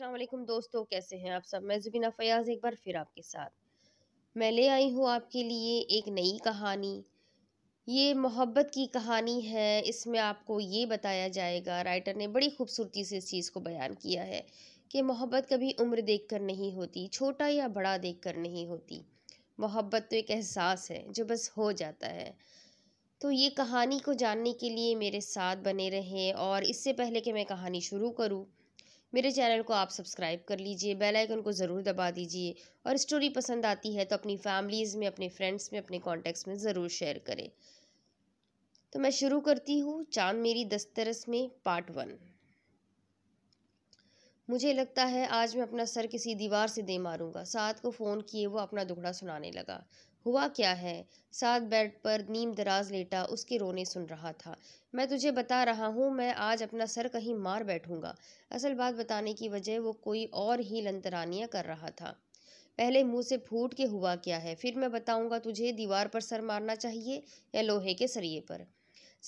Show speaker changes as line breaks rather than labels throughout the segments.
असलम दोस्तों कैसे हैं आप सब मैं ज़ुबीना फयाज एक बार फिर आपके साथ मैं ले आई हूँ आपके लिए एक नई कहानी ये मोहब्बत की कहानी है इसमें आपको ये बताया जाएगा राइटर ने बड़ी खूबसूरती से इस चीज़ को बयान किया है कि मोहब्बत कभी उम्र देख कर नहीं होती छोटा या बड़ा देख कर नहीं होती मोहब्बत तो एक एहसास है जो बस हो जाता है तो ये कहानी को जानने के लिए मेरे साथ बने रहें और इससे पहले कि मैं कहानी शुरू करूँ मेरे चैनल को आप सब्सक्राइब कर लीजिए बेल आइकन को ज़रूर दबा दीजिए और स्टोरी पसंद आती है तो अपनी फैमिलीज़ में अपने फ्रेंड्स में अपने कॉन्टेक्ट्स में ज़रूर शेयर करें तो मैं शुरू करती हूँ चांद मेरी दस्तरस में पार्ट वन मुझे लगता है आज मैं अपना सर किसी दीवार से दे मारूंगा साथ को फ़ोन किए वो अपना दुखड़ा सुनाने लगा हुआ क्या है साथ बेड पर नीम दराज लेटा उसके रोने सुन रहा था मैं तुझे बता रहा हूँ मैं आज अपना सर कहीं मार बैठूंगा असल बात बताने की वजह वो कोई और ही लंतरानियाँ कर रहा था पहले मुंह से फूट के हुआ क्या है फिर मैं बताऊंगा तुझे दीवार पर सर मारना चाहिए या लोहे के सरिये पर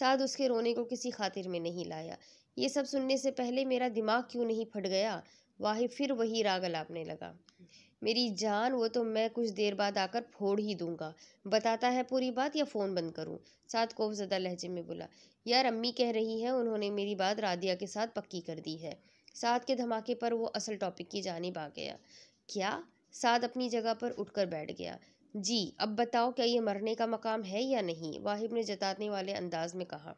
साथ उसके रोने को किसी खातिर में नहीं लाया ये सब सुनने से पहले मेरा दिमाग क्यों नहीं फट गया वाहि फिर वही राग लापने लगा मेरी जान वो तो मैं कुछ देर बाद आकर फोड़ ही दूंगा बताता है पूरी बात या फ़ोन बंद करूं साथ कोफजदा लहजे में बोला यार अम्मी कह रही हैं उन्होंने मेरी बात राधिया के साथ पक्की कर दी है साथ के धमाके पर वो असल टॉपिक की जानब आ गया क्या साथ अपनी जगह पर उठ बैठ गया जी अब बताओ क्या ये मरने का मकाम है या नहीं वाहिब ने जताने वाले अंदाज में कहा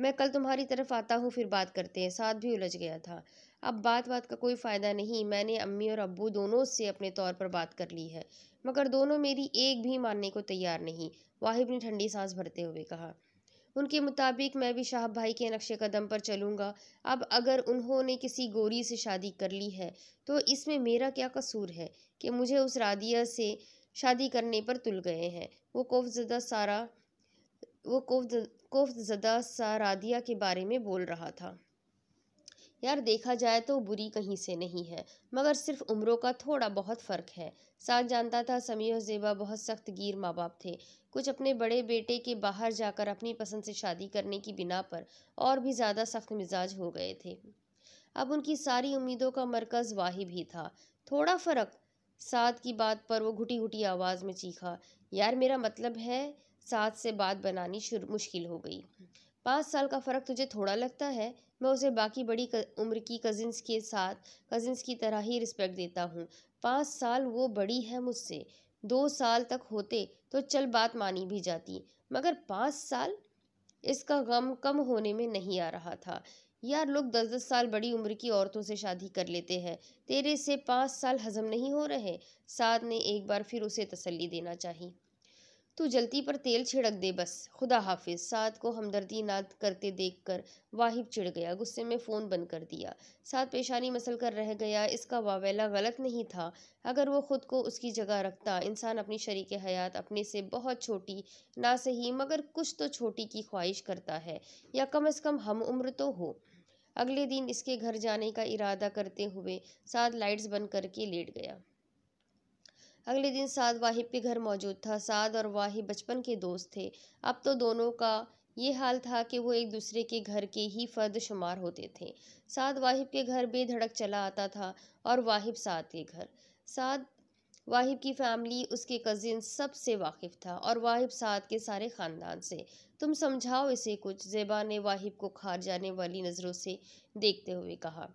मैं कल तुम्हारी तरफ आता हूँ फिर बात करते हैं साथ भी उलझ गया था अब बात बात का कोई फ़ायदा नहीं मैंने अम्मी और अब्बू दोनों से अपने तौर पर बात कर ली है मगर दोनों मेरी एक भी मानने को तैयार नहीं वाहिब ने ठंडी सांस भरते हुए कहा उनके मुताबिक मैं भी शाह भाई के नक्शे कदम पर चलूँगा अब अगर उन्होंने किसी गोरी से शादी कर ली है तो इसमें मेरा क्या कसूर है कि मुझे उस रादिया से शादी करने पर तुल गए हैं वो कोफजदा सारा वो कोफ खौफजदा सा रादिया के बारे में बोल रहा था यार देखा जाए तो बुरी कहीं से नहीं है मगर सिर्फ उम्रों का थोड़ा बहुत फ़र्क है साथ जानता था समी और जेबा बहुत सख्त गिर माँ बाप थे कुछ अपने बड़े बेटे के बाहर जाकर अपनी पसंद से शादी करने की बिना पर और भी ज़्यादा सख्त मिजाज हो गए थे अब उनकी सारी उम्मीदों का मरकज़ वाहिब ही था थोड़ा फ़र्क साथ की बात पर वो घुटी घुटी आवाज़ में चीखा यार मेरा मतलब है साथ से बात बनानी शुरू मुश्किल हो गई पाँच साल का फ़र्क तुझे थोड़ा लगता है मैं उसे बाकी बड़ी उम्र की कज़िन्स के साथ कज़िन्स की तरह ही रिस्पेक्ट देता हूँ पाँच साल वो बड़ी है मुझसे दो साल तक होते तो चल बात मानी भी जाती मगर पाँच साल इसका गम कम होने में नहीं आ रहा था यार लोग दस दस साल बड़ी उम्र की औरतों से शादी कर लेते हैं तेरे से पाँच साल हजम नहीं हो रहे साथ ने एक बार फिर उसे तसल्ली देना चाहिए तू जलती पर तेल छिड़क दे बस खुदा हाफिज साद को हमदर्दी ना करते देख कर वाहिब चिढ़ गया गुस्से में फ़ोन बंद कर दिया साथ पेशानी मसल कर रह गया इसका वावेला गलत नहीं था अगर वो ख़ुद को उसकी जगह रखता इंसान अपनी शरीक हयात अपने से बहुत छोटी ना सही मगर कुछ तो छोटी की ख्वाहिश करता है या कम अज़ कम हम उम्र तो हो अगले दिन इसके घर जाने का इरादा करते हुए साथ लाइट्स बंद करके लेट गया अगले दिन साद वाहिब के घर मौजूद था साद और वाहिब बचपन के दोस्त थे अब तो दोनों का ये हाल था कि वो एक दूसरे के घर के ही फर्द शुमार होते थे साद वाहिब के घर बेधड़क चला आता था और वाहिब साद के घर साद वाहिब की फैमिली उसके कज़िन सब से वाकिफ़ था और वाहिब साद के सारे ख़ानदान से तुम समझाओ इसे कुछ जेबा ने वाहिब को खार जाने वाली नज़रों से देखते हुए कहा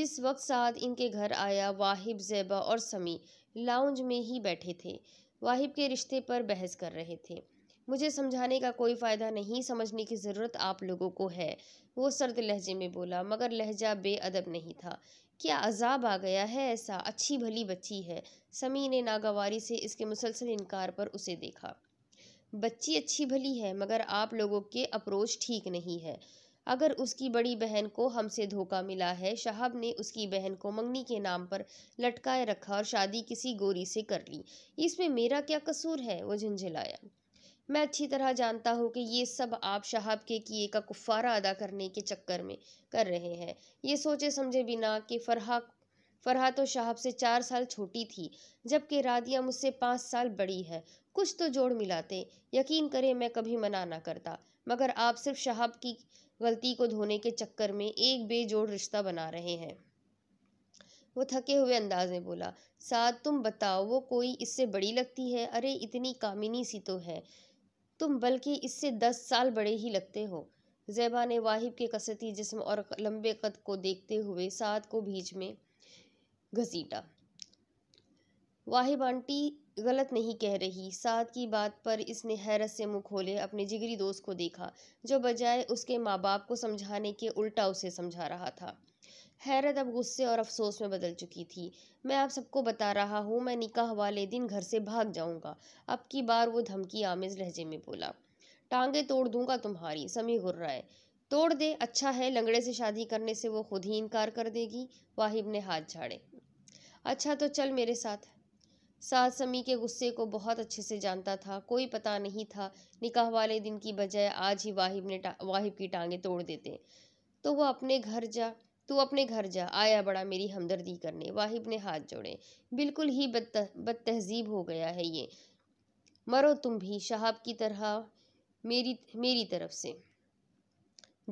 जिस वक्त साद इनके घर आया वाहिब जैबा और समी लाउंज में ही बैठे थे वाहिब के रिश्ते पर बहस कर रहे थे मुझे समझाने का कोई फ़ायदा नहीं समझने की ज़रूरत आप लोगों को है वो सर्द लहजे में बोला मगर लहजा बेअदब नहीं था क्या अजाब आ गया है ऐसा अच्छी भली बच्ची है समी ने नागवारी से इसके मुसलसल इनकार पर उसे देखा बच्ची अच्छी भली है मगर आप लोगों के अप्रोच ठीक नहीं है अगर उसकी बड़ी बहन को हमसे धोखा मिला है शाहब ने उसकी बहन को मंगनी के नाम पर लटकाए रखा और शादी किसी गोरी से कर ली इसमें मेरा क्या कसूर है वो झुंझलाया मैं अच्छी तरह जानता हूँ कि ये सब आप शहाब के किए का कुफारा अदा करने के चक्कर में कर रहे हैं ये सोचे समझे बिना कि फरहा फरहा तो शहाब से चार साल छोटी थी जबकि रादिया मुझसे पाँच साल बड़ी है कुछ तो जोड़ मिलाते यकीन करें मैं कभी मना ना करता मगर आप सिर्फ शहाब की गलती को धोने के चक्कर में एक बेजोड़ रिश्ता बना रहे हैं वो थके हुए अंदाज में बोला साथ तुम बताओ वो कोई इससे बड़ी लगती है अरे इतनी कामिनी सी तो है तुम बल्कि इससे दस साल बड़े ही लगते हो जैबा ने वाहिब के कसरती जिस्म और लंबे कद को देखते हुए साथ को बीच में घसीटा वाहिब आंटी गलत नहीं कह रही साथ की बात पर इसने हैरत से मुंह खोले अपने जिगरी दोस्त को देखा जो बजाय उसके माँ बाप को समझाने के उल्टा उसे समझा रहा था हैरत अब गुस्से और अफसोस में बदल चुकी थी मैं आप सबको बता रहा हूँ मैं निकाह वाले दिन घर से भाग जाऊँगा अब की बार वो धमकी आमेज लहजे में बोला टांगे तोड़ दूंगा तुम्हारी समी गुर्राए तोड़ दे अच्छा है लंगड़े से शादी करने से वो खुद ही इनकार कर देगी वाहिब ने हाथ झाड़े अच्छा तो चल मेरे साथ सास समी के गुस्से को बहुत अच्छे से जानता था कोई पता नहीं था निकाह वाले दिन की बजाय आज ही वाहिब ने वाहिब की टांगें तोड़ देते तो वह अपने घर जा तू अपने घर जा आया बड़ा मेरी हमदर्दी करने वाहिब ने हाथ जोड़े बिल्कुल ही बद बदतहजीब हो गया है ये मरो तुम भी शहाब की तरह मेरी मेरी तरफ से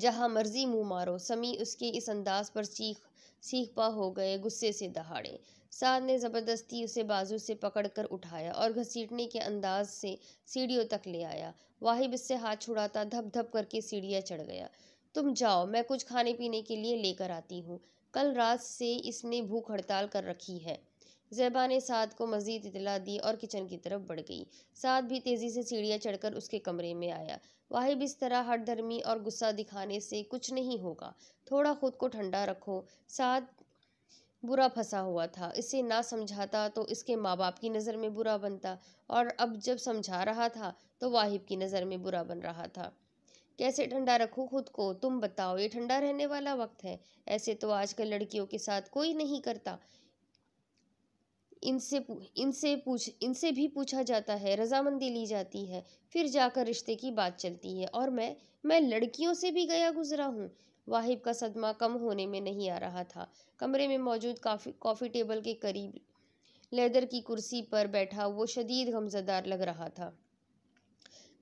जहाँ मर्जी मुँह मारो समी उसके इस अंदाज पर चीख पा हो गए गुस्से से दहाड़े साद ने ज़बरदस्ती उसे बाजू से पकड़कर उठाया और घसीटने के अंदाज से सीढ़ियों तक ले आया वाहिब इससे हाथ छुड़ाता धप धप करके सीढ़ियाँ चढ़ गया तुम जाओ मैं कुछ खाने पीने के लिए लेकर आती हूँ कल रात से इसने भूख हड़ताल कर रखी है जैबा ने साद को मजीद इतला दी और किचन की तरफ बढ़ गई साद भी तेज़ी से सीढ़ियाँ चढ़कर उसके कमरे में आया वाहिब इस तरह हट धर्मी और गुस्सा दिखाने से कुछ नहीं होगा थोड़ा खुद को ठंडा रखो साथ बुरा फंसा हुआ था इसे ना समझाता तो इसके माँ बाप की नज़र में बुरा बनता और अब जब समझा रहा था तो वाहिब की नज़र में बुरा बन रहा था कैसे ठंडा रखूँ खुद को तुम बताओ ये ठंडा रहने वाला वक्त है ऐसे तो आजकल लड़कियों के साथ कोई नहीं करता इनसे इनसे पूछ इनसे भी पूछा जाता है रजामंदी ली जाती है फिर जाकर रिश्ते की बात चलती है और मैं मैं लड़कियों से भी गया गुजरा हूँ वाहिब का सदमा कम होने में नहीं आ रहा था कमरे में मौजूद काफ़ी कॉफ़ी टेबल के करीब लेदर की कुर्सी पर बैठा वो शदीद गमजदार लग रहा था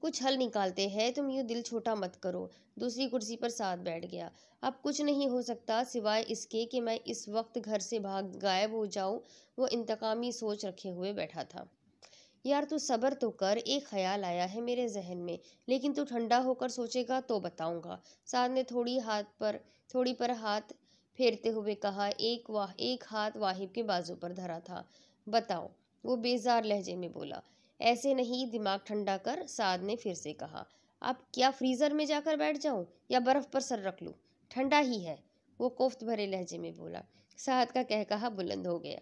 कुछ हल निकालते हैं तुम यूँ दिल छोटा मत करो दूसरी कुर्सी पर साथ बैठ गया अब कुछ नहीं हो सकता सिवाय इसके कि मैं इस वक्त घर से भाग गायब हो जाऊं वो इंतकामी सोच रखे हुए बैठा था यार तू सब्र तो कर एक ख्याल आया है मेरे जहन में लेकिन तू ठंडा होकर सोचेगा तो बताऊंगा साध ने थोड़ी हाथ पर थोड़ी पर हाथ फेरते हुए कहा एक वाह एक हाथ वाहिब के बाजू पर धरा था बताओ वो बेजार लहजे में बोला ऐसे नहीं दिमाग ठंडा कर साध ने फिर से कहा आप क्या फ्रीज़र में जाकर बैठ जाऊँ या बर्फ़ पर सर रख लूँ ठंडा ही है वो कोफ्त भरे लहजे में बोला साध का कह कहा बुलंद हो गया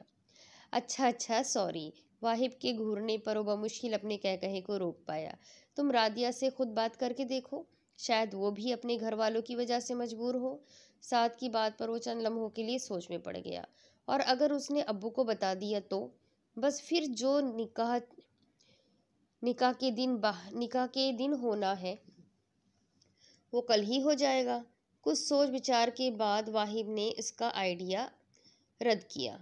अच्छा अच्छा सॉरी वाहिब के घूरने पर वह बमुश्किल अपने कह कहे को रोक पाया तुम रादिया से खुद बात करके देखो शायद वो भी अपने घर वालों की वजह से मजबूर हो साथ की बात पर वो चंद लम्हों के लिए सोच में पड़ गया और अगर उसने अब्बू को बता दिया तो बस फिर जो निकाह निकाह के दिन बाह निकाह के दिन होना है वो कल ही हो जाएगा कुछ सोच विचार के बाद वाहिब ने इसका आइडिया रद्द किया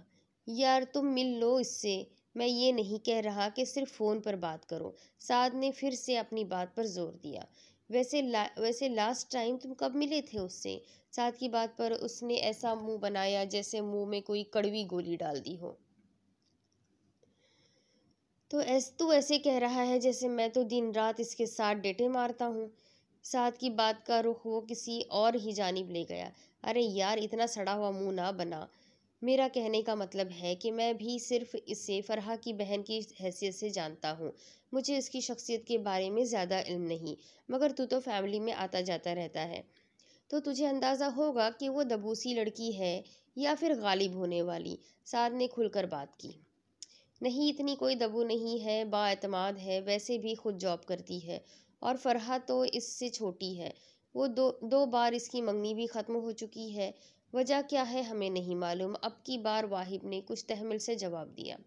यार तुम मिल लो इससे मैं ये नहीं कह रहा कि सिर्फ फ़ोन पर बात करो साद ने फिर से अपनी बात पर जोर दिया वैसे ला वैसे लास्ट टाइम तुम कब मिले थे उससे साथ की बात पर उसने ऐसा मुंह बनाया जैसे मुंह में कोई कड़वी गोली डाल दी हो तो ऐस तू ऐसे कह रहा है जैसे मैं तो दिन रात इसके साथ डेटे मारता हूँ साथ की बात का रुख वो किसी और ही जानब ले गया अरे यार इतना सड़ा हुआ मुंह ना बना मेरा कहने का मतलब है कि मैं भी सिर्फ इसे फरहा की बहन की हैसियत से जानता हूँ मुझे इसकी शख्सियत के बारे में ज़्यादा इल्म नहीं मगर तू तो फैमिली में आता जाता रहता है तो तुझे अंदाज़ा होगा कि वो दबूसी लड़की है या फिर गालिब होने वाली साद ने खुलकर बात की नहीं इतनी कोई दबू नहीं है बातमाद है वैसे भी खुद जॉब करती है और फरहा तो इससे छोटी है वो दो दो बार इसकी मंगनी भी ख़त्म हो चुकी है वजह क्या है हमें नहीं मालूम अब की बार वाहिब ने कुछ तहमल से जवाब दिया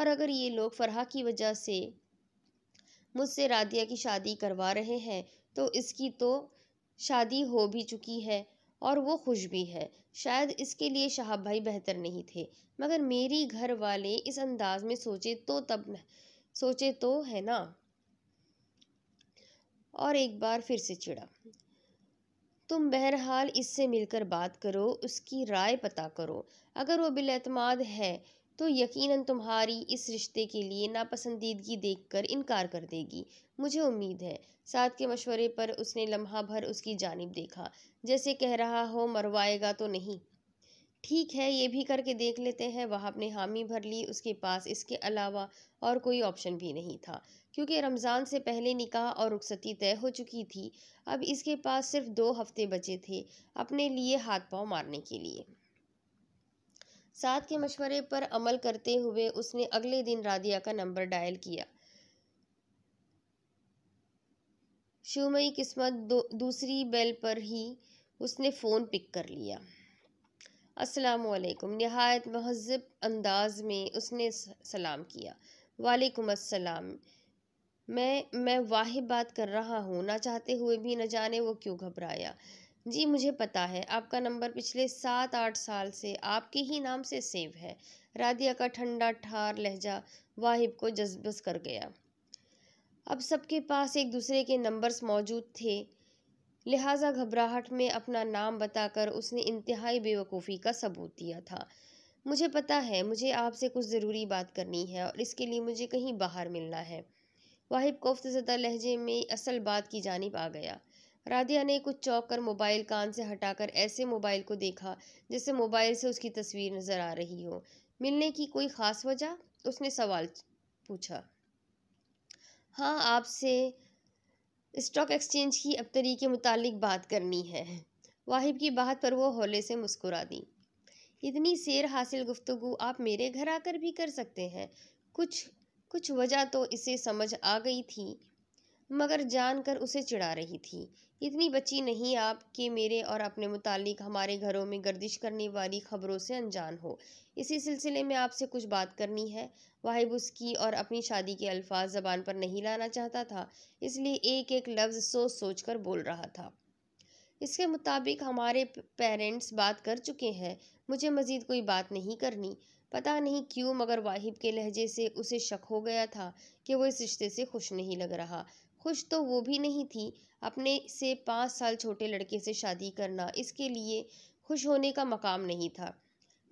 और अगर ये लोग फरहा की वजह से मुझसे रादिया की शादी करवा रहे हैं तो इसकी तो शादी हो भी चुकी है और वो खुश भी है शायद इसके लिए शाहब भाई बेहतर नहीं थे मगर मेरी घर वाले इस अंदाज में सोचे तो तब सोचे तो है ना और एक बार फिर से चिड़ा तुम बहरहाल इससे मिलकर बात करो उसकी राय पता करो अगर वो बिलतमाद है तो यकीनन तुम्हारी इस रिश्ते के लिए नापसंदीदगी देखकर इनकार कर देगी मुझे उम्मीद है साथ के मशवरे पर उसने लम्हा भर उसकी जानब देखा जैसे कह रहा हो मरवाएगा तो नहीं ठीक है ये भी करके देख लेते हैं वह अपने हामी भर ली उसके पास इसके अलावा और कोई ऑप्शन भी नहीं था क्योंकि रमज़ान से पहले निकाह और रुखसती तय हो चुकी थी अब इसके पास सिर्फ दो हफ्ते बचे थे अपने लिए हाथ पाँव मारने के लिए साथ के मशवरे पर अमल करते हुए उसने अगले दिन रादिया का नंबर डायल किया शिवमयी किस्मत दो, दूसरी बेल पर ही उसने फ़ोन पिक कर लिया अस्सलाम वालेकुम नहायत महजब अंदाज में उसने सलाम किया वालेकुम अस्सलाम मैं मैं वाहिब बात कर रहा हूँ ना चाहते हुए भी न जाने वो क्यों घबराया जी मुझे पता है आपका नंबर पिछले सात आठ साल से आपके ही नाम से सेव है राधिया का ठंडा ठार लहजा वाहिब को जजबस कर गया अब सबके पास एक दूसरे के नंबर्स मौजूद थे लिहाजा घबराहट में अपना नाम बताकर उसने इंतहाई बेवकूफ़ी का सबूत दिया था मुझे पता है मुझे आपसे कुछ ज़रूरी बात करनी है और इसके लिए मुझे कहीं बाहर मिलना है वाहिब कोफ्तजदा लहजे में असल बात की जानब आ गया राधिया ने कुछ चौंक कर मोबाइल कान से हटाकर ऐसे मोबाइल को देखा जैसे मोबाइल से उसकी तस्वीर नज़र आ रही हो मिलने की कोई ख़ास वजह उसने सवाल पूछा हाँ आपसे स्टॉक एक्सचेंज की अबतरी के मुतालिक बात करनी है वाहिब की बात पर वो हौले से मुस्कुरा दी इतनी शेर हासिल गुफ्तु आप मेरे घर आकर भी कर सकते हैं कुछ कुछ वजह तो इसे समझ आ गई थी मगर जानकर उसे चिढ़ा रही थी इतनी बची नहीं आप कि मेरे और अपने मुतालिक हमारे घरों में गर्दिश करने वाली खबरों से अनजान हो इसी सिलसिले में आपसे कुछ बात करनी है वाहिब उसकी और अपनी शादी के अल्फाज ज़बान पर नहीं लाना चाहता था इसलिए एक एक लफ्ज़ सोच सोच कर बोल रहा था इसके मुताबिक हमारे पेरेंट्स बात कर चुके हैं मुझे मज़ीद कोई बात नहीं करनी पता नहीं क्यों मगर वाहिब के लहजे से उसे शक हो गया था कि वो इस रिश्ते से खुश नहीं लग रहा खुश तो वो भी नहीं थी अपने से पाँच साल छोटे लड़के से शादी करना इसके लिए खुश होने का मकाम नहीं था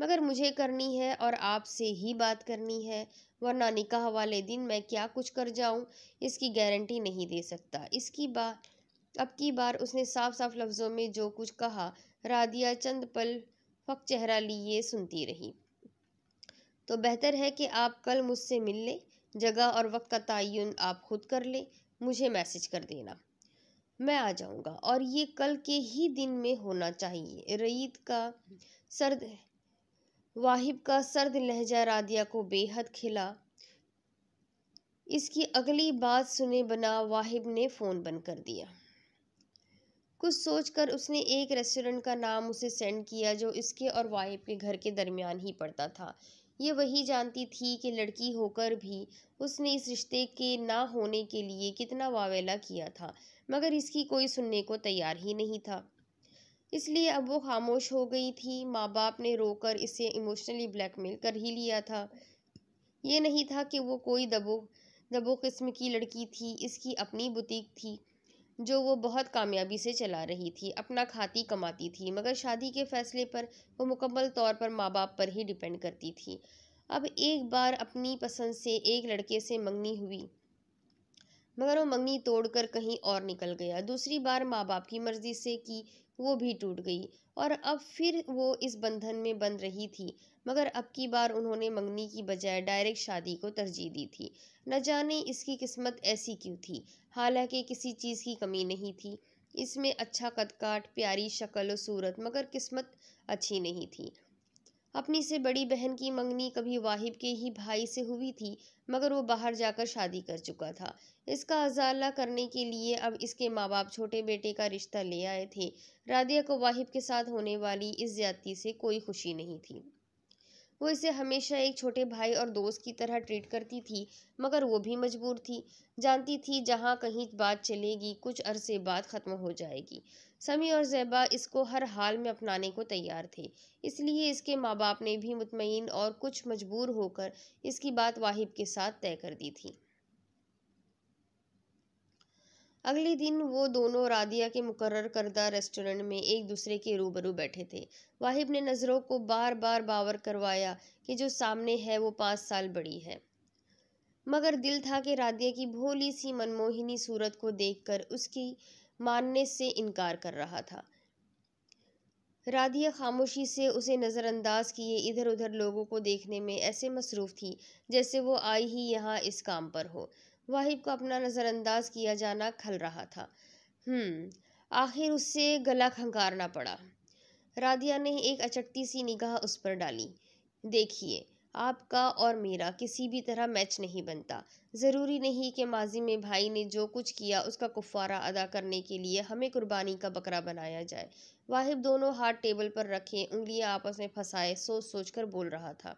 मगर मुझे करनी है और आपसे ही बात करनी है वरना निकाह वाले दिन मैं क्या कुछ कर जाऊं इसकी गारंटी नहीं दे सकता इसकी बात अब की बार उसने साफ साफ लफ्ज़ों में जो कुछ कहा रादिया चंद पल फक चेहरा लिए सुनती रही तो बेहतर है कि आप कल मुझसे मिल लें जगह और वक्त का तयन आप खुद कर लें मुझे मैसेज कर देना मैं आ जाऊंगा और ये कल के ही दिन में होना चाहिए रईद का सर्द वाहिब का सर्द लहजा रादिया को बेहद खिला इसकी अगली बात सुने बना वाहिब ने फ़ोन बंद कर दिया कुछ सोचकर उसने एक रेस्टोरेंट का नाम उसे सेंड किया जो इसके और वाहिब के घर के दरमियान ही पड़ता था ये वही जानती थी कि लड़की होकर भी उसने इस रिश्ते के ना होने के लिए कितना वावेला किया था मगर इसकी कोई सुनने को तैयार ही नहीं था इसलिए अब वो खामोश हो गई थी माँ बाप ने रोकर इसे इमोशनली ब्लैकमेल कर ही लिया था ये नहीं था कि वो कोई दबो दबो किस्म की लड़की थी इसकी अपनी बुटीक थी जो वो बहुत कामयाबी से चला रही थी अपना खाती कमाती थी मगर शादी के फैसले पर वो मुकम्मल तौर पर माँ बाप पर ही डिपेंड करती थी अब एक बार अपनी पसंद से एक लड़के से मंगनी हुई मगर वो मंगनी तोड़कर कहीं और निकल गया दूसरी बार माँ बाप की मर्ज़ी से की वो भी टूट गई और अब फिर वो इस बंधन में बंध रही थी मगर अब की बार उन्होंने मंगनी की बजाय डायरेक्ट शादी को तरजीह दी थी न जाने इसकी किस्मत ऐसी क्यों थी हालांकि किसी चीज़ की कमी नहीं थी इसमें अच्छा कदकाट प्यारी शक्ल और सूरत मगर किस्मत अच्छी नहीं थी अपनी से बड़ी बहन की मंगनी कभी वाहिब के ही भाई से हुई थी मगर वो बाहर जाकर शादी कर चुका था इसका अजाला करने के लिए अब इसके माँ बाप छोटे बेटे का रिश्ता ले आए थे राधिया को वाहिब के साथ होने वाली इस ज्यादती से कोई खुशी नहीं थी वो इसे हमेशा एक छोटे भाई और दोस्त की तरह ट्रीट करती थी मगर वो भी मजबूर थी जानती थी जहाँ कहीं बात चलेगी कुछ अरसे बाद ख़त्म हो जाएगी समी और जैबा इसको हर हाल में अपनाने को तैयार थे इसलिए इसके माँ बाप ने भी मुतमिन और कुछ मजबूर होकर इसकी बात वाहिब के साथ तय कर दी थी अगले दिन वो दोनों राधिया के मुकर करदा रेस्टोरेंट में एक दूसरे के रूबरू बैठे थे वाहिब ने नज़रों को बार बार बावर करवाया कि जो सामने है वो पाँच साल बड़ी है मगर दिल था कि राधिया की भोली सी मनमोहिनी सूरत को देखकर उसकी मानने से इनकार कर रहा था राधिया खामोशी से उसे नज़रअंदाज किए इधर उधर लोगों को देखने में ऐसे मसरूफ़ थी जैसे वो आई ही यहाँ इस काम पर हो वाहिब का अपना नज़रअंदाज किया जाना खल रहा था हम्म, आखिर उससे गला खंकारना पड़ा राधिया ने एक अचटती सी निगाह उस पर डाली देखिए आपका और मेरा किसी भी तरह मैच नहीं बनता ज़रूरी नहीं कि माजी में भाई ने जो कुछ किया उसका कुफारा अदा करने के लिए हमें कुर्बानी का बकरा बनाया जाए वाहिब दोनों हाथ टेबल पर रखे उंगलियां आपस में फंसाए सोच सोच कर बोल रहा था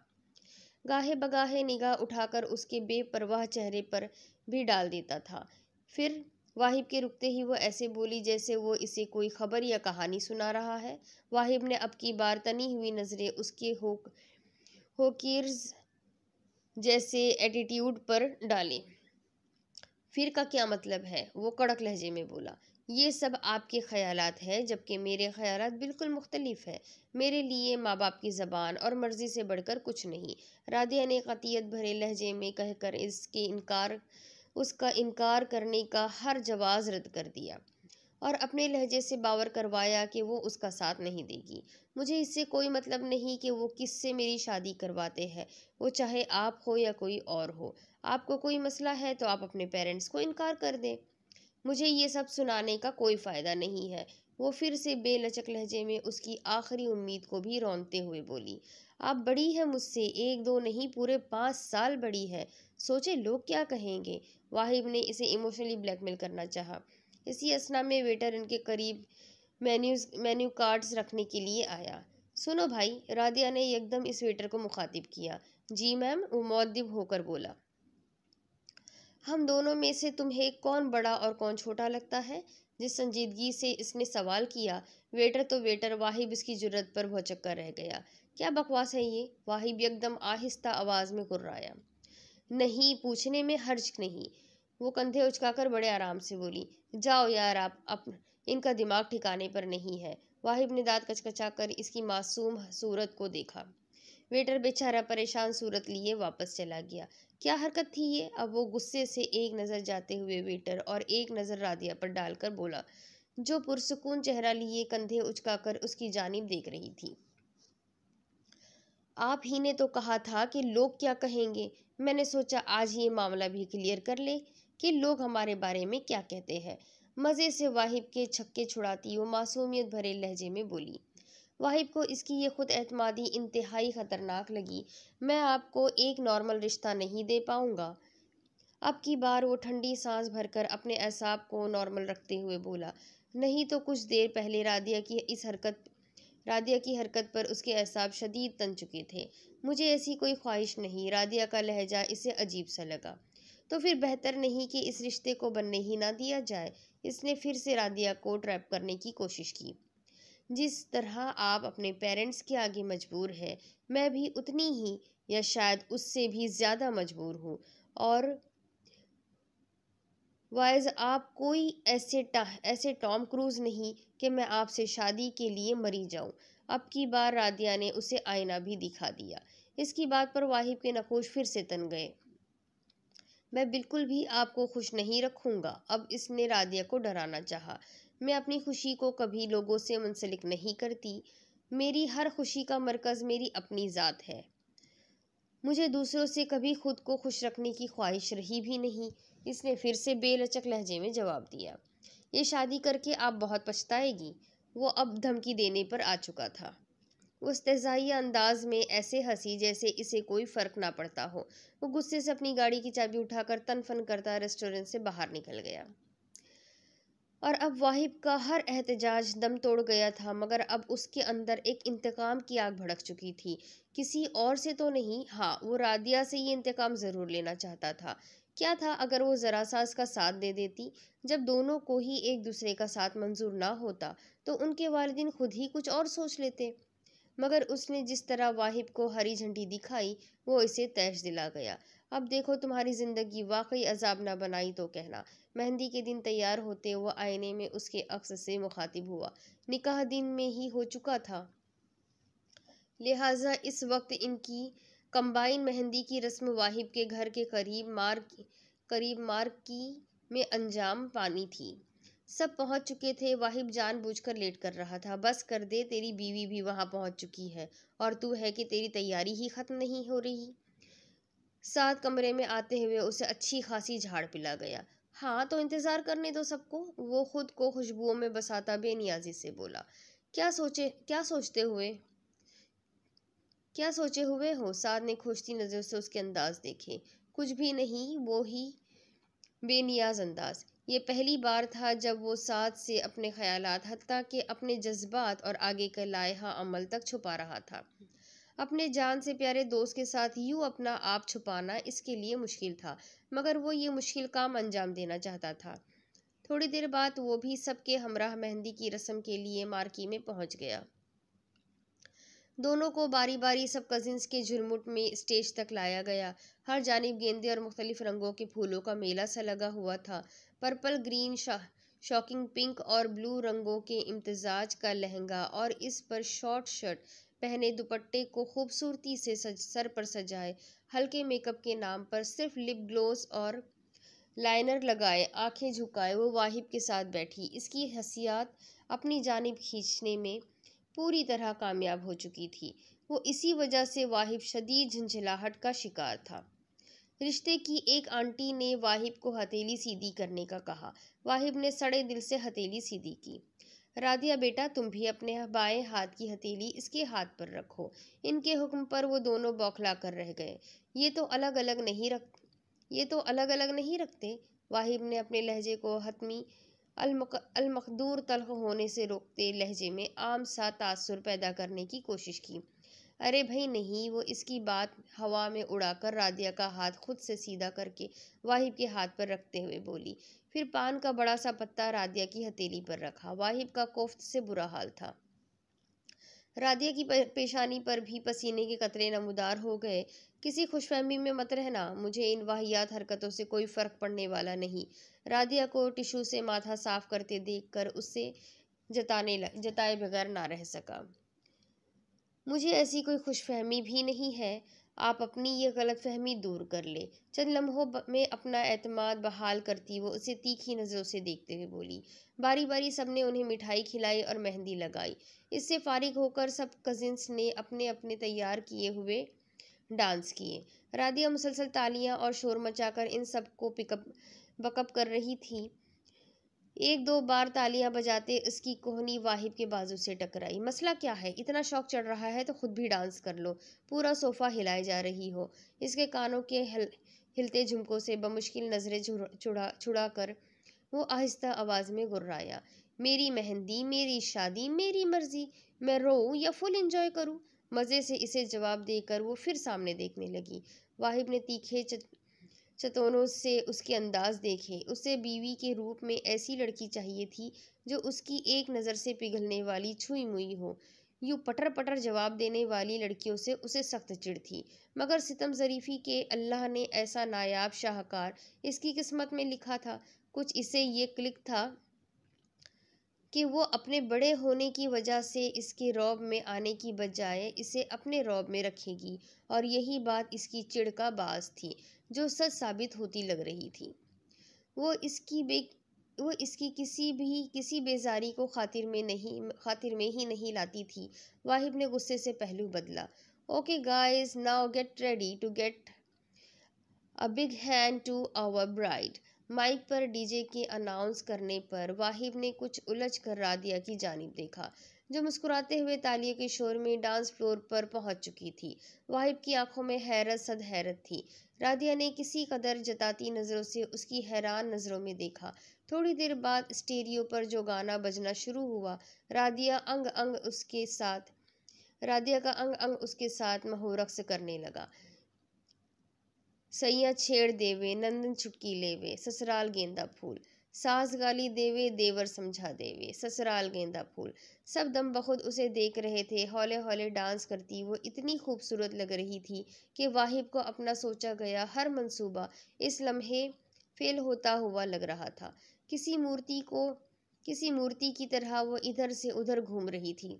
गाहे बगाहे निगाह उठाकर उसके बेपरवाह चेहरे पर भी डाल देता था फिर वाहिब के रुकते ही वह ऐसे बोली जैसे वो इसे कोई खबर या कहानी सुना रहा है वाहिब ने अब की बार तनी हुई नज़रें उसके हो होकीर्स जैसे एटीट्यूड पर डाले फिर का क्या मतलब है वो कड़क लहजे में बोला ये सब आपके ख्याल हैं जबकि मेरे ख्याल बिल्कुल मुख्तलिफ हैं मेरे लिए माँ बाप की ज़बान और मर्ज़ी से बढ़कर कुछ नहीं राधिया ने कतियत भरे लहजे में कहकर इसके इनकार उसका इनकार करने का हर जवाज़ रद्द कर दिया और अपने लहजे से बावर करवाया कि वो उसका साथ नहीं देगी मुझे इससे कोई मतलब नहीं कि वो किससे मेरी शादी करवाते हैं वो चाहे आप हो या कोई और हो आपको कोई मसला है तो आप अपने पेरेंट्स को इनकार कर दें मुझे ये सब सुनाने का कोई फ़ायदा नहीं है वो फिर से बेलचक लहजे में उसकी आखिरी उम्मीद को भी रौनते हुए बोली आप बड़ी हैं मुझसे एक दो नहीं पूरे पाँच साल बड़ी है सोचे लोग क्या कहेंगे वाहिब ने इसे इमोशनली ब्लैकमेल करना चाहा इसी असना में वेटर इनके करीब मेन्यूज मेन्यू कार्ड्स रखने के लिए आया सुनो भाई राधिया ने एकदम इस वेटर को मुखातिब किया जी मैम वो मौदब होकर बोला हम दोनों में से तुम्हें कौन बड़ा और कौन छोटा लगता है जिस संजीदगी से इसने सवाल किया वेटर तो वेटर वाहिब इसकी जरूरत पर चक्कर रह गया क्या बकवास है ये वाहिब एकदम आहिस्ता आवाज़ में कुर्राया नहीं पूछने में हर्ज नहीं वो कंधे उचकाकर बड़े आराम से बोली जाओ यार आप अप इनका दिमाग ठिकाने पर नहीं है वाहिब ने दाँत कचकचा कर इसकी मासूम सूरत को देखा वेटर बेचारा परेशान सूरत लिए वापस चला गया क्या हरकत थी ये अब वो गुस्से से एक नज़र जाते हुए वेटर और एक नज़र रादिया पर डालकर बोला जो पुरसकून चेहरा लिए कंधे उचकाकर उसकी जानब देख रही थी आप ही ने तो कहा था कि लोग क्या कहेंगे मैंने सोचा आज ये मामला भी क्लियर कर ले कि लोग हमारे बारे में क्या कहते हैं मज़े से वाहिब के छक्के छुड़ाती वो मासूमियत भरे लहजे में बोली वाहिब को इसकी ये खुद एतमादी इंतहाई ख़तरनाक लगी मैं आपको एक नॉर्मल रिश्ता नहीं दे पाऊँगा अब की बार वो ठंडी सांस भरकर अपने एसाब को नॉर्मल रखते हुए बोला नहीं तो कुछ देर पहले राधिया की इस हरकत राधिया की हरकत पर उसके एसाब शदीद तन चुके थे मुझे ऐसी कोई ख्वाहिश नहीं राधिया का लहजा इसे अजीब सा लगा तो फिर बेहतर नहीं कि इस रिश्ते को बनने ही ना दिया जाए इसने फिर से राधिया को ट्रैप करने की कोशिश की जिस तरह आप अपने पेरेंट्स के आगे मजबूर हैं मैं भी उतनी ही या शायद उससे भी ज़्यादा मजबूर हूँ और वाइज आप कोई ऐसे ऐसे टॉम क्रूज़ नहीं कि मैं आपसे शादी के लिए मरी जाऊँ अब की बार रादिया ने उसे आईना भी दिखा दिया इसकी बात पर वाहिब के नकोश फिर से तन गए मैं बिल्कुल भी आपको खुश नहीं रखूँगा अब इसने रादिया को डराना चाहा मैं अपनी खुशी को कभी लोगों से मुंसलिक नहीं करती मेरी हर खुशी का मरकज़ मेरी अपनी ज़ात है मुझे दूसरों से कभी खुद को खुश रखने की ख्वाहिश रही भी नहीं इसने फिर से बेलचक लहजे में जवाब दिया ये शादी करके आप बहुत पछताएगी वो अब धमकी देने पर आ चुका था उस तजाई अंदाज में ऐसे हंसी जैसे इसे कोई फ़र्क ना पड़ता हो वो गुस्से से अपनी गाड़ी की चाबी उठाकर तनफन करता रेस्टोरेंट से बाहर निकल गया और अब वाहिब का हर एहतजाज दम तोड़ गया था मगर अब उसके अंदर एक इंतकाम की आग भड़क चुकी थी किसी और से तो नहीं हाँ वो रादिया से ये इंतकाम ज़रूर लेना चाहता था क्या था अगर वो ज़रा सा इसका साथ दे देती जब दोनों को ही एक दूसरे का साथ मंजूर ना होता तो उनके वालदिन खुद ही कुछ और सोच लेते मगर उसने जिस तरह वाहिब को हरी झंडी दिखाई वो इसे तैश दिला गया अब देखो तुम्हारी ज़िंदगी वाकई अजाब ना बनाई तो कहना मेहंदी के दिन तैयार होते वह आईने में उसके अक्स से मुखातिब हुआ निकाह दिन में ही हो चुका था लिहाजा इस वक्त इनकी कंबाइन मेहंदी की रस्म वाहिब के घर के करीब मार्ग करीब मार्ग की में अंजाम पानी थी सब पहुंच चुके थे वाहिब जान बूझ कर लेट कर रहा था बस कर दे तेरी बीवी भी वहां पहुंच चुकी है और तू है कि तेरी तैयारी ही ख़त्म नहीं हो रही साथ कमरे में आते हुए उसे अच्छी खासी झाड़ पिला गया हाँ तो इंतज़ार करने दो सबको वो खुद को खुशबुओं में बसाता बेनियाजी से बोला क्या सोचे क्या सोचते हुए क्या सोचे हुए हो साध ने खुशती नज़र से उसके अंदाज देखे कुछ भी नहीं वो ही बेनियाज अंदाज ये पहली बार था जब वो साथ से अपने ख्याल हती कि अपने जज्बात और आगे का लाहा अमल तक छुपा रहा था अपने जान से प्यारे दोस्त के साथ यूँ अपना आप छुपाना इसके लिए मुश्किल था मगर वो ये मुश्किल काम अंजाम देना चाहता था थोड़ी देर बाद वो भी सबके हमराह मेहंदी की रस्म के लिए मार्की में पहुंच गया दोनों को बारी बारी सब कजिन्स के झुरमुट में स्टेज तक लाया गया हर जानब गेंदे और मुख्तलिफ रंगों के फूलों का मेला सा लगा हुआ था पर्पल ग्रीन शाह शॉकिंग पिंक और ब्लू रंगों के इम्तजाज का लहंगा और इस पर शॉर्ट शर्ट पहने दुपट्टे को खूबसूरती से सज सर पर सजाए हल्के मेकअप के नाम पर सिर्फ लिप ग्लोस और लाइनर लगाए आंखें झुकाए वो वाहिब के साथ बैठी इसकी हसियात अपनी जानब खींचने में पूरी तरह कामयाब हो चुकी थी वो इसी वजह से वाहिब शदीद झंझलाहट का शिकार था रिश्ते की एक आंटी ने वाहिब को हथेली सीधी करने का कहा वाहिब ने सड़े दिल से हथेली सीधी की राधिया बेटा तुम भी अपने बाएं हाथ की हथेली इसके हाथ पर रखो इनके हुक्म पर वो दोनों बौखला कर रह गए ये तो अलग अलग नहीं रख ये तो अलग अलग नहीं रखते वाहिब ने अपने लहजे को हतमी अलमक अलमकदूर तलख होने से रोकते लहजे में आम सा तासुर पैदा करने की कोशिश की अरे भाई नहीं वो इसकी बात हवा में उड़ाकर राधिया का हाथ खुद से सीधा करके वाहिब के हाथ पर रखते हुए बोली फिर पान का बड़ा सा पत्ता राधिया की हथेली पर रखा वाहिब का कोफ्त से बुरा हाल था राधिया की पेशानी पर भी पसीने के कतरे नमदार हो गए किसी खुशफहमी में मत रहना मुझे इन वाहियात हरकतों से कोई फ़र्क पड़ने वाला नहीं राधिया को टिशू से माथा साफ करते देखकर उससे जताने जताए बगैर ना रह सका मुझे ऐसी कोई खुशफहमी भी नहीं है आप अपनी ये गलत फहमी दूर कर ले चंद लम्हों में अपना एतमाद बहाल करती वो उसे तीखी नज़रों से देखते हुए बोली बारी बारी सब ने उन्हें मिठाई खिलाई और मेहंदी लगाई इससे फारिग होकर सब कजिन्स ने अपने अपने तैयार किए हुए डांस किए राधिया मुसलसल तालियां और शोर मचाकर इन सब को पिकअप बकअप कर रही थी एक दो बार तालियां बजाते उसकी कोहनी वाहिब के बाजू से टकराई मसला क्या है इतना शौक चढ़ रहा है तो खुद भी डांस कर लो पूरा सोफ़ा हिलाए जा रही हो इसके कानों के हल, हिलते झुमकों से बमुश्किल नज़रें छुड़ा छुड़ा कर वो आहिस्ता आवाज़ में गुर्राया मेरी मेहंदी मेरी शादी मेरी मर्जी मैं रोऊँ या फुल इंजॉय करूँ मज़े से इसे जवाब देकर वो फिर सामने देखने लगी वाहिब ने तीखे चतोनों से उसके अंदाज़ देखे उसे बीवी के रूप में ऐसी लड़की चाहिए थी जो उसकी एक नज़र से पिघलने वाली छुई मुई हो यूँ पटर पटर जवाब देने वाली लड़कियों से उसे सख्त चिड़ थी मगर सितम ज़रीफ़ी के अल्लाह ने ऐसा नायाब शाहकार इसकी किस्मत में लिखा था कुछ इसे ये क्लिक था कि वो अपने बड़े होने की वजह से इसके रौब में आने की बजाय इसे अपने रौब में रखेगी और यही बात इसकी चिड़ का बाज थी जो सच साबित होती लग रही थी वो इसकी बे वो इसकी किसी भी किसी बेजारी को खातिर में नहीं खातिर में ही नहीं लाती थी वाहिब ने गुस्से से पहलू बदला okay guys now get ready to get a big hand to our bride mic पर डीजे के अनाउंस करने पर वाहिब ने कुछ उलझ कर रादिया की जानब देखा जो मुस्कुराते हुए तालिया के शोर में डांस फ्लोर पर पहुंच चुकी थी वाहिब की आंखों में हैरत सद हैरत थी राधिया ने किसी कदर जताती नज़रों से उसकी हैरान नज़रों में देखा थोड़ी देर बाद स्टेरियो पर जो गाना बजना शुरू हुआ राधिया अंग अंग उसके साथ राधिया का अंग अंग उसके साथ महोरक्स करने लगा सैया छेड़ देवे नंदन चुटकी लेवे ससुराल गेंदा फूल सास गाली देवे देवर समझा देवे ससुराल गेंदा फूल सब दम बखुद उसे देख रहे थे हौले हौले डांस करती वो इतनी खूबसूरत लग रही थी कि वाहिब को अपना सोचा गया हर मंसूबा इस लम्हे फेल होता हुआ लग रहा था किसी मूर्ति को किसी मूर्ति की तरह वो इधर से उधर घूम रही थी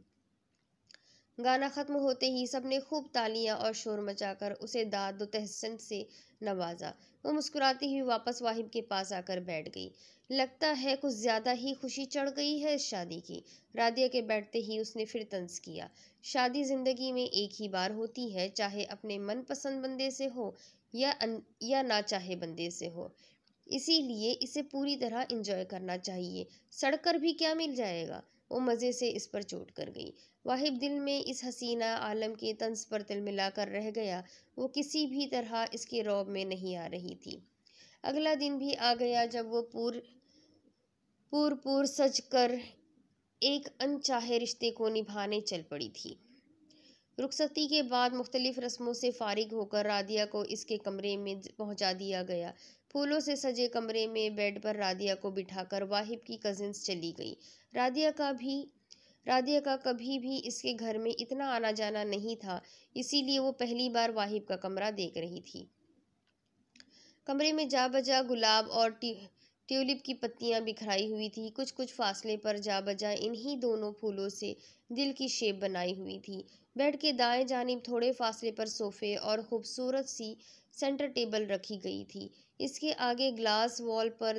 गाना ख़त्म होते ही सबने खूब तालियां और शोर मचाकर उसे दाद तहसन से नवाजा वो मुस्कुराती हुई वापस वाहिब के पास आकर बैठ गई लगता है कुछ ज़्यादा ही खुशी चढ़ गई है इस शादी की रादिया के बैठते ही उसने फिर तंज किया शादी ज़िंदगी में एक ही बार होती है चाहे अपने मनपसंद बंदे से हो या अन, या ना चाहे बंदे से हो इसीलिए इसे पूरी तरह इंजॉय करना चाहिए सड़कर भी क्या मिल जाएगा वो मज़े से इस पर चोट कर गई वाहिब दिल में इस हसीना आलम के तंस पर तिल कर रह गया वो किसी भी तरह इसके रौब में नहीं आ रही थी अगला दिन भी आ गया जब वो पूर पूर पूर सज कर एक अनचाहे रिश्ते को निभाने चल पड़ी थी रुखसती के बाद मुख्तलिफ रस्मों से फारिग होकर रादिया को इसके कमरे में पहुंचा दिया गया फूलों से सजे कमरे में बेड पर राधिया को बिठाकर वाहिब की कजिन्स चली गई राधिया का भी राधिया का कभी भी इसके घर में इतना आना जाना नहीं था इसीलिए वो पहली बार वाहिब का कमरा देख रही थी कमरे में जा बजा गुलाब और ट्यूलिप की पत्तियां बिखराई हुई थी कुछ कुछ फासले पर जा बजा इन्हीं दोनों फूलों से दिल की शेप बनाई हुई थी बेड के दाएं जानब थोड़े फासले पर सोफे और खूबसूरत सी सेंटर टेबल रखी गई थी इसके आगे ग्लास वॉल पर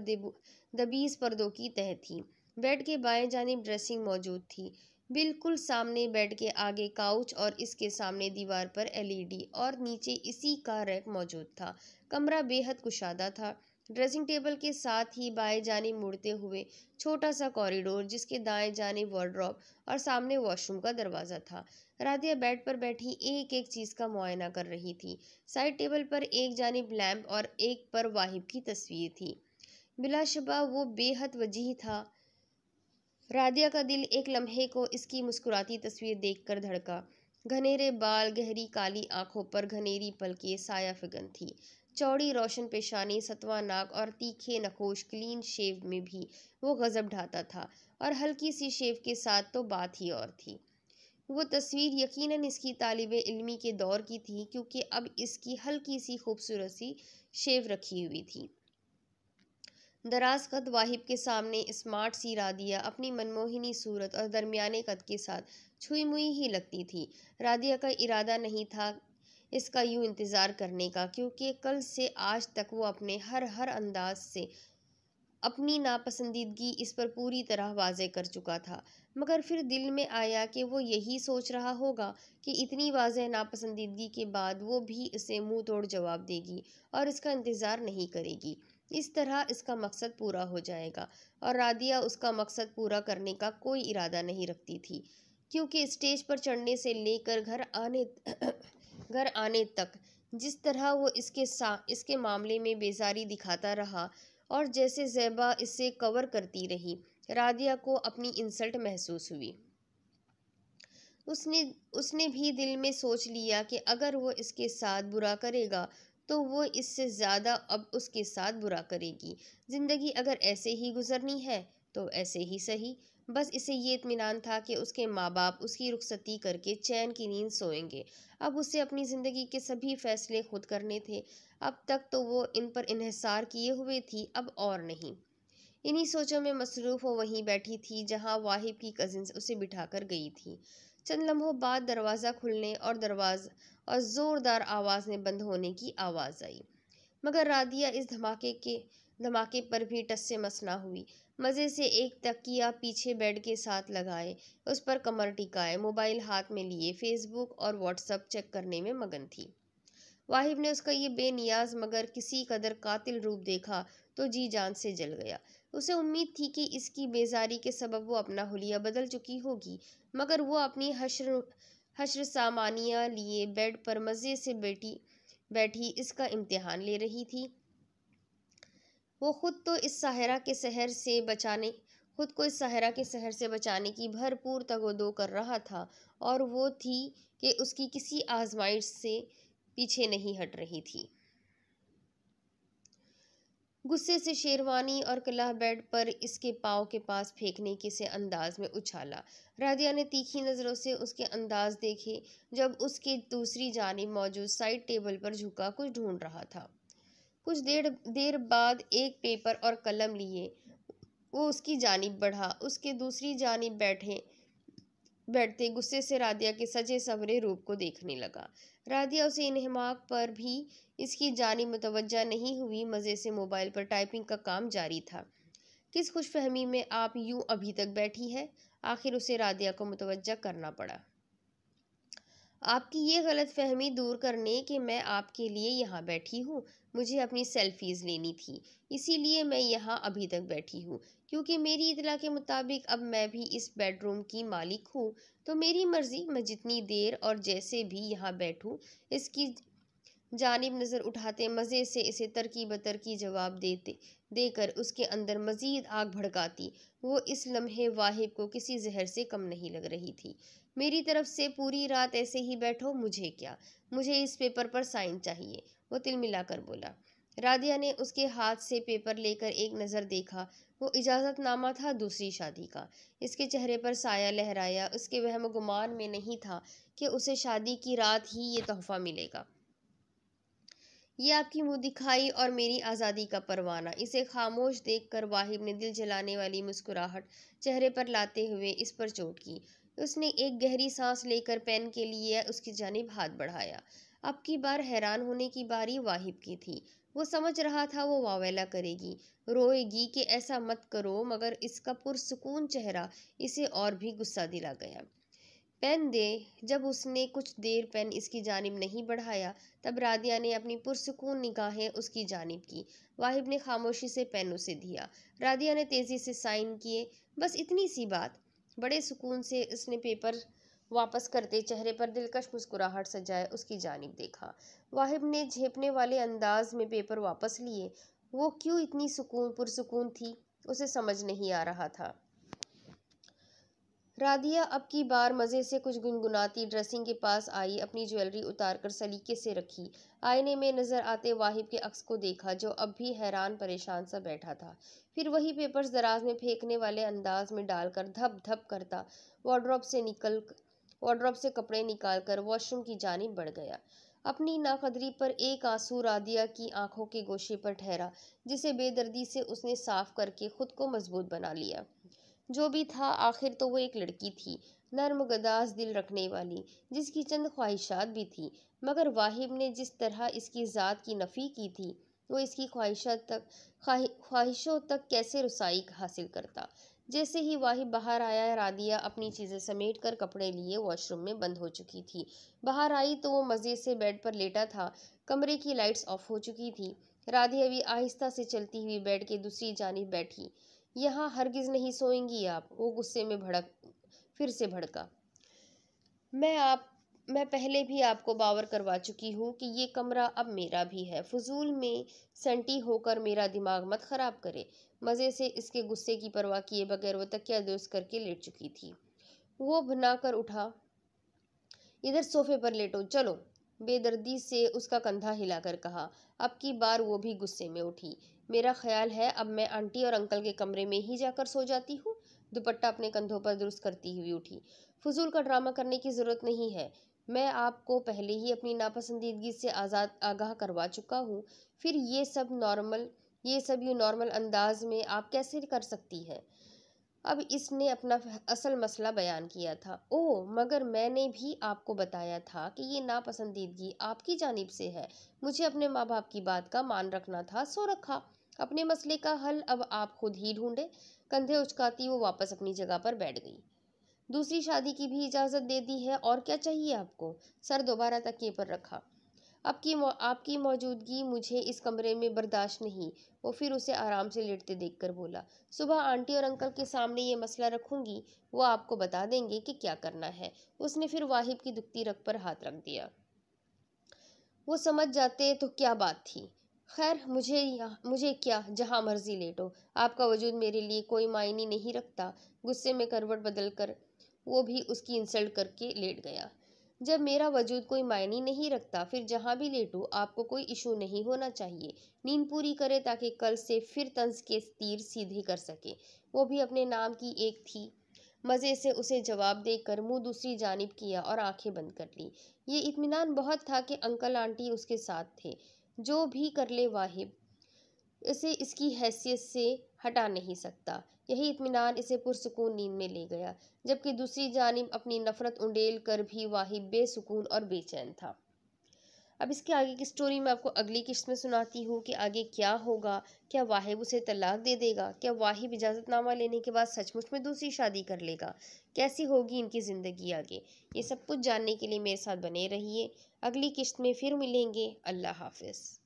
दबीज पर्दों की तह थी बेड के बाएं जानब ड्रेसिंग मौजूद थी बिल्कुल सामने बेड के आगे काउच और इसके सामने दीवार पर एलईडी और नीचे इसी का रैक मौजूद था कमरा बेहद कुशादा था ड्रेसिंग टेबल के साथ ही बाएं जाने मुड़ते हुए छोटा सा कॉरिडोर जिसके दाएं जाने वार्ड्रॉप और सामने वॉशरूम का दरवाज़ा था राधिया बेड पर बैठी एक एक चीज़ का मुआयना कर रही थी साइड टेबल पर एक जानब लैम्प और एक पर वाहिब की तस्वीर थी बिलाशबा वो बेहद वजीह था राधिया का दिल एक लम्हे को इसकी मुस्कुराती तस्वीर देख धड़का घनेरे बाल गहरी काली आंखों पर घनेरी पल के साया फिगन थी चौड़ी रोशन पेशानी सतवा नाक और तीखे नखोश क्लीन शेव में भी वो गज़ब ढाता था और हल्की सी शेव के साथ तो बात ही और थी वो तस्वीर यकीनन इसकी तालब इलमी के दौर की थी क्योंकि अब इसकी हल्की सी खूबसूरत सी शेव रखी हुई थी दराज कद वाहिब के सामने स्मार्ट सी रादिया अपनी मनमोहिनी सूरत और दरमियाने कद के साथ छुई मुई ही लगती थी रादिया का इरादा नहीं था इसका यूँ इंतज़ार करने का क्योंकि कल से आज तक वो अपने हर हर अंदाज से अपनी नापसंदीदगी इस पर पूरी तरह वाजे कर चुका था मगर फिर दिल में आया कि वो यही सोच रहा होगा कि इतनी वाज नापसंदीदगी के बाद वो भी इसे मुंह तोड़ जवाब देगी और इसका इंतज़ार नहीं करेगी इस तरह इसका मकसद पूरा हो जाएगा और रादिया उसका मकसद पूरा करने का कोई इरादा नहीं रखती थी क्योंकि स्टेज पर चढ़ने से लेकर घर आने घर आने तक जिस तरह वो इसके सा इसके मामले में बेजारी दिखाता रहा और जैसे जैबा इसे कवर करती रही राधिया को अपनी इंसल्ट महसूस हुई उसने उसने भी दिल में सोच लिया कि अगर वो इसके साथ बुरा करेगा तो वो इससे ज़्यादा अब उसके साथ बुरा करेगी ज़िंदगी अगर ऐसे ही गुजरनी है तो ऐसे ही सही बस इसे ये इतमान था कि उसके माँ बाप उसकी रुखसती करके चैन की नींद सोएंगे अब उसे अपनी ज़िंदगी के सभी फैसले खुद करने थे अब तक तो वो इन पर इहसार किए हुए थी अब और नहीं इन्हीं सोचों में मसरूफ़ वो वहीं बैठी थी जहाँ वाहिब की कज़िन उसे बिठाकर गई थी चंद लम्हों बाद दरवाज़ा खुलने और दरवाज़ और ज़ोरदार आवाज़ में बंद होने की आवाज़ आई मगर रादिया इस धमाके के धमाके पर भी टस से मस ना हुई मज़े से एक तकिया पीछे बेड के साथ लगाए उस पर कमर टिकाए मोबाइल हाथ में लिए फेसबुक और व्हाट्सअप चेक करने में मगन थी वाहिब ने उसका ये बेनियाज मगर किसी कदर कातिल रूप देखा तो जी जान से जल गया उसे उम्मीद थी कि इसकी बेजारी के सबब वो अपना हुलिया बदल चुकी होगी मगर वो अपनी हशर हशर सामानिया लिए बेड पर मज़े से बैठी बैठी इसका इम्तिहान ले रही थी वो ख़ुद तो इस सहरा के शहर से बचाने खुद को इस सहरा के शहर से बचाने की भरपूर तगोदो कर रहा था और वो थी कि उसकी किसी आजमाइश से पीछे नहीं हट रही थी गुस्से से शेरवानी और कला बेड पर इसके पाव के पास फेंकने के से अंदाज में उछाला राधिया ने तीखी नज़रों से उसके अंदाज देखे जब उसके दूसरी जानी मौजूद साइड टेबल पर झुका कुछ ढूंढ रहा था कुछ देर देर बाद एक पेपर और कलम लिए वो उसकी जानब बढ़ा उसके दूसरी जानब बैठे बैठते गुस्से से राधिया के सजे सवरे रूप को देखने लगा राधिया उसे इनहमाक पर भी इसकी जानी मुतवजा नहीं हुई मज़े से मोबाइल पर टाइपिंग का काम जारी था किस खुश फहमी में आप यूं अभी तक बैठी है आखिर उसे राधिया को मुतवजा करना पड़ा आपकी ये गलत फहमी दूर करने कि मैं आपके लिए यहाँ बैठी हूँ मुझे अपनी सेल्फीज़ लेनी थी इसीलिए मैं यहाँ अभी तक बैठी हूँ क्योंकि मेरी इतला के मुताबिक अब मैं भी इस बेडरूम की मालिक हूँ तो मेरी मर्ज़ी मैं जितनी देर और जैसे भी यहाँ बैठूँ इसकी जानब नज़र उठाते मज़े से इसे तरकी बतरकी जवाब देते देकर उसके अंदर मज़ीद आग भड़काती वो इस लम्हे वाहिब को किसी जहर से कम नहीं लग रही थी मेरी तरफ से पूरी रात ऐसे ही बैठो मुझे क्या मुझे इस पेपर पर साइन चाहिए वो तिलमिलाकर बोला राधिया ने उसके हाथ से पेपर लेकर एक नज़र देखा वो इजाज़तनामा था दूसरी शादी का इसके चेहरे पर साया लहराया उसके वहम गुमान में नहीं था कि उसे शादी की रात ही ये तोहफ़ा मिलेगा यह आपकी मुँह दिखाई और मेरी आज़ादी का परवाना इसे खामोश देखकर वाहिब ने दिल जलाने वाली मुस्कुराहट चेहरे पर लाते हुए इस पर चोट की उसने एक गहरी सांस लेकर पेन के लिए उसकी जानब हाथ बढ़ाया अब की बार हैरान होने की बारी वाहिब की थी वो समझ रहा था वो वावेला करेगी रोएगी कि ऐसा मत करो मगर इसका पुरसकून चेहरा इसे और भी गुस्सा दिला गया पेन दे जब उसने कुछ देर पेन इसकी जानब नहीं बढ़ाया तब रादिया ने अपनी पुरसकून निगाहें उसकी जानब की वाहिब ने खामोशी से पेन उसे दिया रादिया ने तेज़ी से साइन किए बस इतनी सी बात बड़े सुकून से उसने पेपर वापस करते चेहरे पर दिलकश मुस्कुराहट सजाए उसकी जानब देखा वाहिब ने झेपने वाले अंदाज में पेपर वापस लिए वो क्यों इतनी सुकून पुरसकून थी उसे समझ नहीं आ रहा था राधिया अब की बार मज़े से कुछ गुनगुनाती ड्रेसिंग के पास आई अपनी ज्वेलरी उतार कर सलीके से रखी आईने में नज़र आते वाहिब के अक्स को देखा जो अब भी हैरान परेशान सा बैठा था फिर वही पेपर्स दराज में फेंकने वाले अंदाज में डालकर धप धप करता वार्ड्रॉप से निकल वार्ड्रॉप से कपड़े निकालकर वॉशरूम की जानी बढ़ गया अपनी नाकदरी पर एक आंसू राधिया की आंखों के गोशे पर ठहरा जिसे बेदर्दी से उसने साफ करके खुद को मजबूत बना लिया जो भी था आखिर तो वो एक लड़की थी नर्म गदास दिल रखने वाली जिसकी चंद ख्वाहिशात भी थी मगर वाहिब ने जिस तरह इसकी ज़ात की नफ़ी की थी वो इसकी ख्वाहिशात तक ख्वाहिशों तक कैसे रसाई हासिल करता जैसे ही वाहि बाहर आया रादिया अपनी चीज़ें समेट कर कपड़े लिए वॉशरूम में बंद हो चुकी थी बाहर आई तो वो मज़े से बेड पर लेटा था कमरे की लाइट्स ऑफ हो चुकी थी राधिया भी आहिस्ता से चलती हुई बेड के दूसरी जानब बैठी यहाँ हरगिज़ नहीं सोएंगी आप वो गुस्से में भड़क फिर से भड़का मैं आप मैं पहले भी आपको बावर करवा चुकी हूँ कि ये कमरा अब मेरा भी है फजूल में सेंटी होकर मेरा दिमाग मत ख़राब करे मज़े से इसके गुस्से की परवाह किए बगैर वो तकिया दुरुस्त करके लेट चुकी थी वो बना कर उठा इधर सोफे पर लेटो चलो बेदर्दी से उसका कंधा हिलाकर कहा अब की बार वो भी गुस्से में उठी मेरा ख्याल है अब मैं आंटी और अंकल के कमरे में ही जाकर सो जाती हूँ दुपट्टा अपने कंधों पर दुरुस्त करती हुई उठी फजूल का ड्रामा करने की ज़रूरत नहीं है मैं आपको पहले ही अपनी नापसंदीदगी से आज़ाद आगाह करवा चुका हूँ फिर ये सब नॉर्मल ये सब यू नॉर्मल अंदाज में आप कैसे कर सकती हैं अब इसने अपना असल मसला बयान किया था ओ मगर मैंने भी आपको बताया था कि ये नापसंदीदगी आपकी जानिब से है मुझे अपने माँ बाप की बात का मान रखना था सो रखा अपने मसले का हल अब आप खुद ही ढूंढे कंधे उचकाती वो वापस अपनी जगह पर बैठ गई दूसरी शादी की भी इजाज़त दे दी है और क्या चाहिए आपको सर दोबारा तकिए पर रखा आपकी आपकी मौजूदगी मुझे इस कमरे में बर्दाश्त नहीं वो फिर उसे आराम से लेटते देखकर बोला सुबह आंटी और अंकल के सामने ये मसला रखूंगी वो आपको बता देंगे कि क्या करना है उसने फिर वाहिब की दुखती रख पर हाथ रख दिया वो समझ जाते तो क्या बात थी खैर मुझे मुझे क्या जहाँ मर्जी लेटो आपका वजूद मेरे लिए कोई मायने नहीं रखता गुस्से में करवट बदल कर वो भी उसकी इंसल्ट करके लेट गया जब मेरा वजूद कोई मायने नहीं रखता फिर जहाँ भी लेटूँ आपको कोई इशू नहीं होना चाहिए नींद पूरी करें ताकि कल से फिर तंज के तीर सीधे कर सके वो भी अपने नाम की एक थी मज़े से उसे जवाब देकर मुंह दूसरी जानब किया और आंखें बंद कर ली ये इतमान बहुत था कि अंकल आंटी उसके साथ थे जो भी कर ले वाहिब इसे इसकी हैसियत से हटा नहीं सकता यही इतमान इसे पुरसकून नींद में ले गया जबकि दूसरी जानब अपनी नफ़रत उंडेल कर भी वाहिब बेसकून और बेचैन था अब इसके आगे की स्टोरी मैं आपको अगली किस्त में सुनाती हूँ कि आगे क्या होगा क्या वाहिब उसे तलाक दे देगा क्या वाहिब इजाज़तनामा लेने के बाद सचमुच में दूसरी शादी कर लेगा कैसी होगी इनकी ज़िंदगी आगे ये सब कुछ जानने के लिए मेरे साथ बने रहिए अगली किस्त में फिर मिलेंगे अल्लाह हाफिज़